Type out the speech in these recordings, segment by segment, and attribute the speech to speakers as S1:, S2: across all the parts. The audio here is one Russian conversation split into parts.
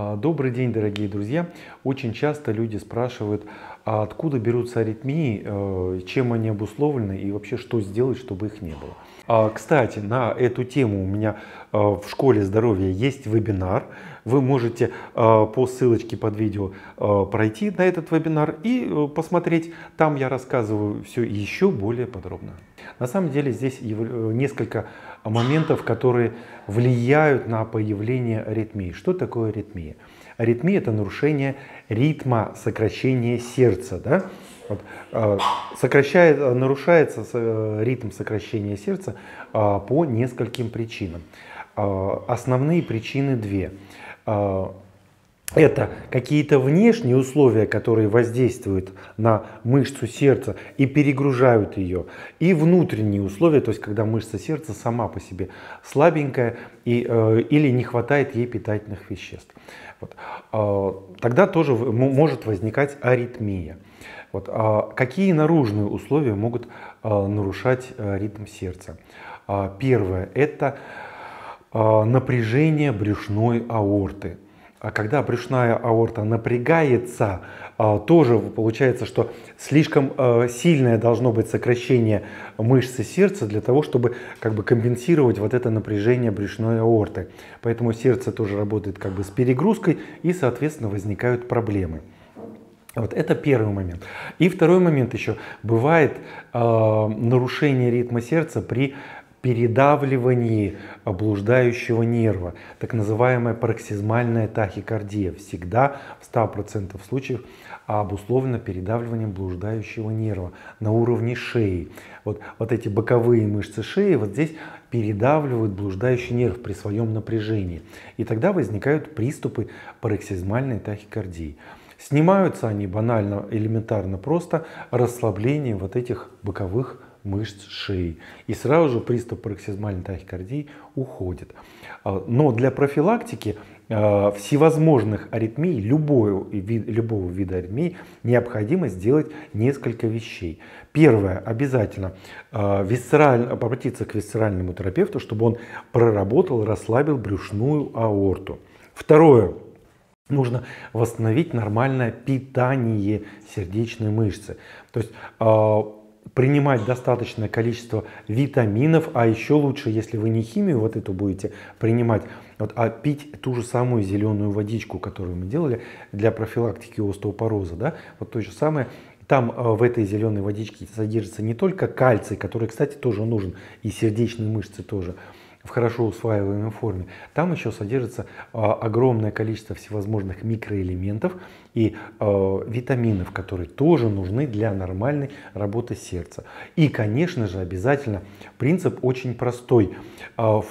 S1: А, Добрый день, дорогие друзья. Очень часто люди спрашивают, а откуда берутся аритмии, э, чем они обусловлены и вообще что сделать, чтобы их не было. А, кстати, на эту тему у меня э, в школе здоровья есть вебинар. Вы можете э, по ссылочке под видео пройти на этот вебинар и посмотреть. Там я рассказываю все еще более подробно. На самом деле здесь несколько моментов, которые влияют на появление аритмии. Что такое аритмия? Аритмия – это нарушение ритма сокращения сердца. Да? Вот, а, сокращает, нарушается э, ритм сокращения сердца а, по нескольким причинам. А, основные причины две это какие-то внешние условия, которые воздействуют на мышцу сердца и перегружают ее, и внутренние условия, то есть когда мышца сердца сама по себе слабенькая и, э, или не хватает ей питательных веществ. Вот. Э, тогда тоже может возникать аритмия. Вот. Э, какие наружные условия могут э, нарушать э, ритм сердца? Э, первое – это напряжение брюшной аорты – а когда брюшная аорта напрягается, а, тоже получается, что слишком а, сильное должно быть сокращение мышцы сердца для того, чтобы как бы компенсировать вот это напряжение брюшной аорты. Поэтому сердце тоже работает как бы с перегрузкой и, соответственно, возникают проблемы. Вот это первый момент. И второй момент еще. Бывает э, нарушение ритма сердца при передавливании блуждающего нерва, так называемая пароксизмальная тахикардия, всегда в 100% случаев обусловлена передавливанием блуждающего нерва на уровне шеи. Вот, вот эти боковые мышцы шеи вот здесь передавливают блуждающий нерв при своем напряжении. И тогда возникают приступы пароксизмальной тахикардии. Снимаются они банально, элементарно просто расслаблением вот этих боковых мышц шеи. И сразу же приступ пароксизмальной тахикардии уходит. А, но для профилактики а, всевозможных аритмий, любого любого вида аритмий, необходимо сделать несколько вещей. Первое, обязательно а, висцераль, обратиться к висцеральному терапевту, чтобы он проработал, расслабил брюшную аорту. Второе, нужно восстановить нормальное питание сердечной мышцы. То есть принимать достаточное количество витаминов, а еще лучше, если вы не химию вот эту будете принимать, вот, а пить ту же самую зеленую водичку, которую мы делали для профилактики остеопороза, да, вот то же самое, там э, в этой зеленой водичке содержится не только кальций, который, кстати, тоже нужен, и сердечные мышцы тоже, в хорошо усваиваемой форме, там еще содержится а, огромное количество всевозможных микроэлементов и а, витаминов, которые тоже нужны для нормальной работы сердца. И, конечно же, обязательно принцип очень простой. А,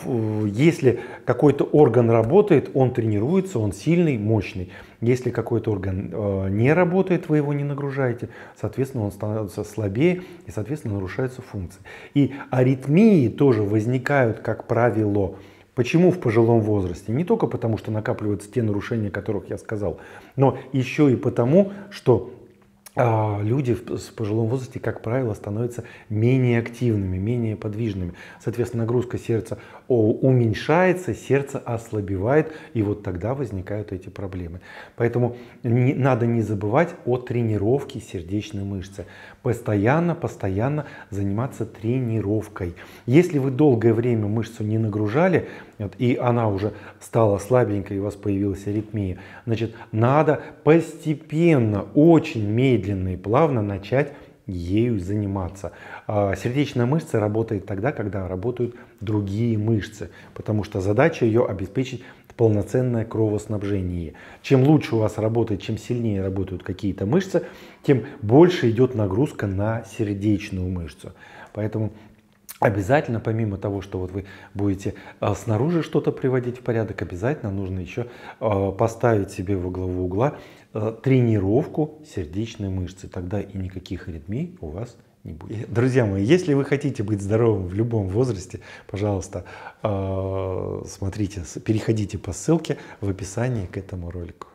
S1: если какой-то орган работает, он тренируется, он сильный, мощный. Если какой-то орган э, не работает, вы его не нагружаете, соответственно, он становится слабее и, соответственно, нарушаются функции. И аритмии тоже возникают, как правило, Почему в пожилом возрасте? Не только потому, что накапливаются те нарушения, о которых я сказал, но еще и потому, что а, люди в пожилом возрасте, как правило, становятся менее активными, менее подвижными. Соответственно, нагрузка сердца уменьшается, сердце ослабевает, и вот тогда возникают эти проблемы. Поэтому не, надо не забывать о тренировке сердечной мышцы. Постоянно, постоянно заниматься тренировкой. Если вы долгое время мышцу не нагружали, вот, и она уже стала слабенькой, и у вас появилась аритмия, значит, надо постепенно, очень медленно, медленно и плавно начать ею заниматься. А, сердечная мышца работает тогда, когда работают другие мышцы, потому что задача ее обеспечить полноценное кровоснабжение. Чем лучше у вас работает, чем сильнее работают какие-то мышцы, тем больше идет нагрузка на сердечную мышцу. Поэтому Обязательно, помимо того, что вот вы будете а, снаружи что-то приводить в порядок, обязательно нужно еще а, поставить себе во главу угла а, тренировку сердечной мышцы. Тогда и никаких аритмий у вас не будет. Друзья мои, если вы хотите быть здоровым в любом возрасте, пожалуйста, смотрите, переходите по ссылке в описании к этому ролику.